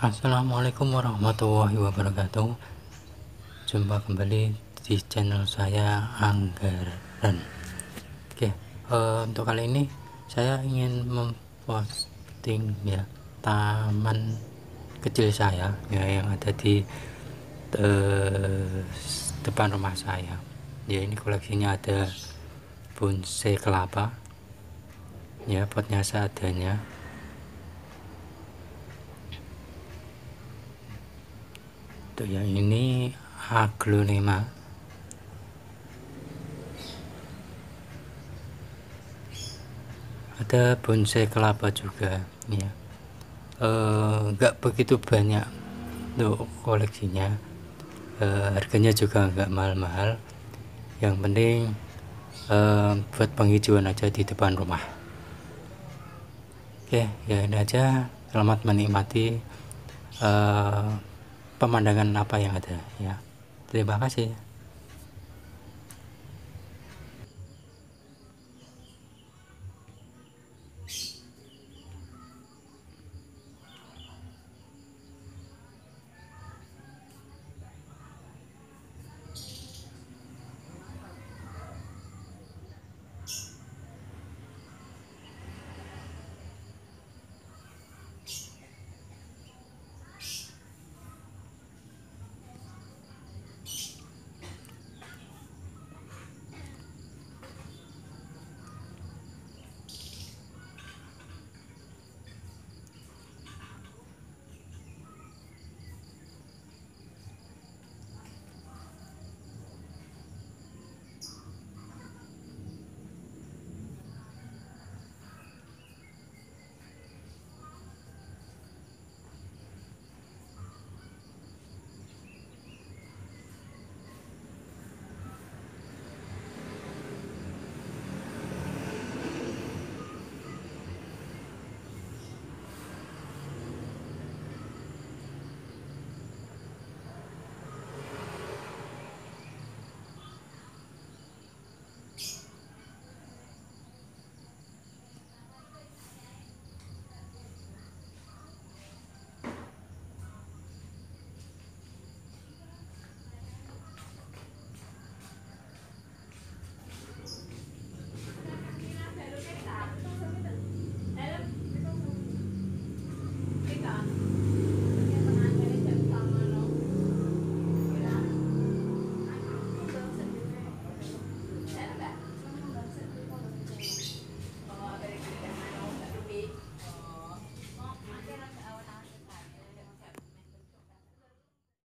Assalamualaikum warahmatullahi wabarakatuh Jumpa kembali di channel saya Anggaran Oke e, untuk kali ini saya ingin memposting ya taman kecil saya ya yang ada di eh, depan rumah saya ya ini koleksinya ada bonsai kelapa ya potnya seadanya satu ya ini aglonema ada bonsai kelapa juga ya enggak eh, begitu banyak untuk koleksinya e, harganya juga enggak mahal-mahal yang penting e, buat penghijauan aja di depan rumah oke ya ini aja selamat menikmati uh, pemandangan apa yang ada ya terima kasih